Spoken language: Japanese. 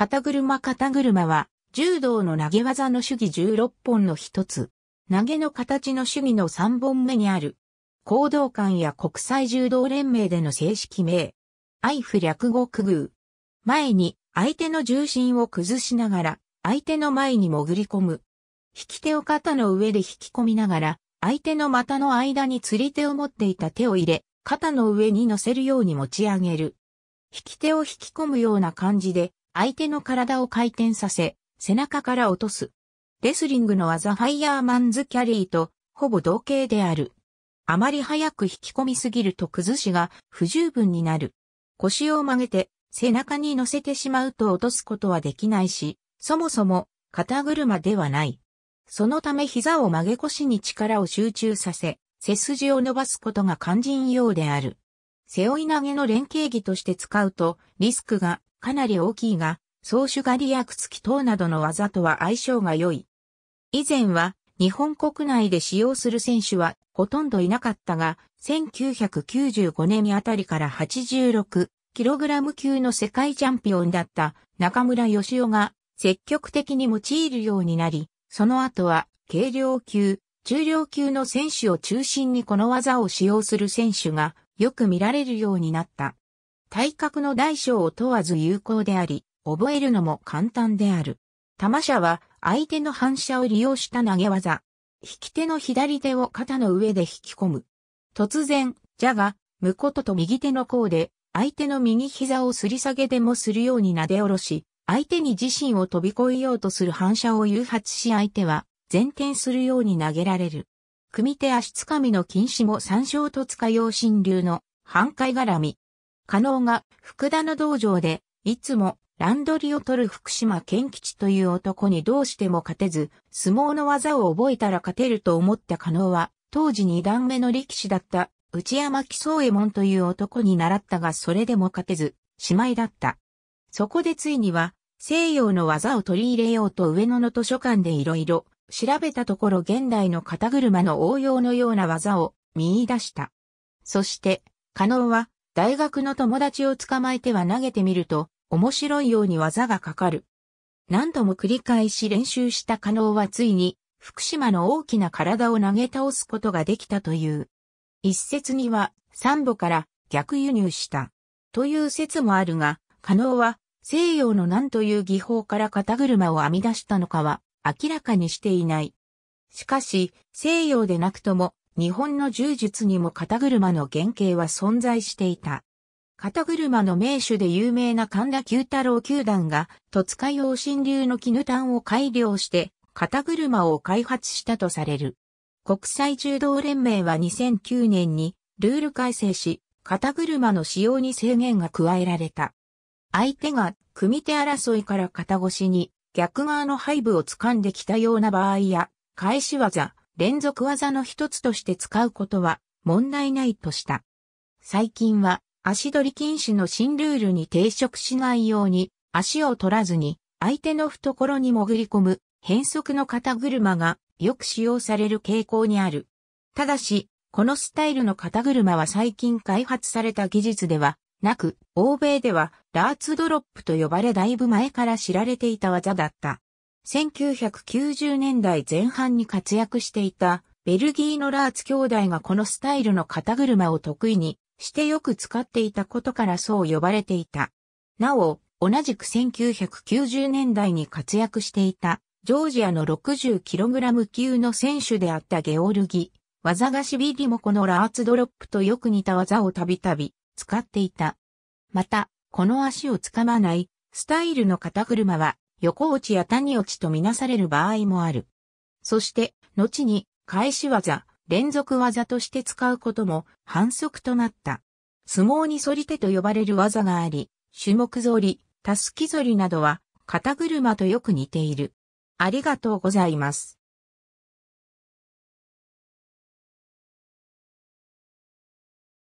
肩車肩車は、柔道の投げ技の主義16本の一つ。投げの形の主義の3本目にある。行動館や国際柔道連盟での正式名。アイフ略語区遇。前に、相手の重心を崩しながら、相手の前に潜り込む。引き手を肩の上で引き込みながら、相手の股の間に釣り手を持っていた手を入れ、肩の上に乗せるように持ち上げる。引き手を引き込むような感じで、相手の体を回転させ、背中から落とす。レスリングの技ファイヤーマンズキャリーとほぼ同型である。あまり早く引き込みすぎると崩しが不十分になる。腰を曲げて背中に乗せてしまうと落とすことはできないし、そもそも肩車ではない。そのため膝を曲げ腰に力を集中させ、背筋を伸ばすことが肝心ようである。背負い投げの連携技として使うとリスクがかなり大きいが、総主狩りやくき等などの技とは相性が良い。以前は日本国内で使用する選手はほとんどいなかったが、1995年あたりから 86kg 級の世界チャンピオンだった中村義雄が積極的に用いるようになり、その後は軽量級、中量級の選手を中心にこの技を使用する選手がよく見られるようになった。体格の大小を問わず有効であり、覚えるのも簡単である。玉射は相手の反射を利用した投げ技。引き手の左手を肩の上で引き込む。突然、蛇が、向ことと右手の甲で、相手の右膝をすり下げでもするように撫で下ろし、相手に自身を飛び越えようとする反射を誘発し相手は、前転するように投げられる。組手足つかみの禁止も参照と塚用心流の、半回絡み、加納が福田の道場で、いつもランドリを取る福島健吉という男にどうしても勝てず、相撲の技を覚えたら勝てると思った可能は、当時二段目の力士だった内山木宗右衛門という男に習ったがそれでも勝てず、しまいだった。そこでついには、西洋の技を取り入れようと上野の図書館でいろいろ調べたところ現代の肩車の応用のような技を見出した。そして、加納は大学の友達を捕まえては投げてみると、面白いように技がかかる。何度も繰り返し練習した加納はついに、福島の大きな体を投げ倒すことができたという。一説には、三ボから逆輸入した。という説もあるが、加納は、西洋の何という技法から肩車を編み出したのかは、明らかにしていない。しかし、西洋でなくとも、日本の柔術にも肩車の原型は存在していた。肩車の名手で有名な神田九太郎球団が、戸塚用新流の絹炭を改良して、肩車を開発したとされる。国際柔道連盟は2009年にルール改正し、肩車の使用に制限が加えられた。相手が組手争いから肩越しに逆側の背部を掴んできたような場合や、返し技、連続技の一つとして使うことは問題ないとした。最近は足取り禁止の新ルールに抵触しないように足を取らずに相手の懐に潜り込む変則の肩車がよく使用される傾向にある。ただし、このスタイルの肩車は最近開発された技術ではなく、欧米ではダーツドロップと呼ばれだいぶ前から知られていた技だった。1990年代前半に活躍していたベルギーのラーツ兄弟がこのスタイルの肩車を得意にしてよく使っていたことからそう呼ばれていた。なお、同じく1990年代に活躍していたジョージアの 60kg 級の選手であったゲオルギ、技がしビリもこのラーツドロップとよく似た技をたびたび使っていた。また、この足をつかまないスタイルの肩車は横落ちや谷落ちとみなされる場合もある。そして、後に、返し技、連続技として使うことも反則となった。相撲に反り手と呼ばれる技があり、種目反り、たすき反りなどは、肩車とよく似ている。ありがとうございます。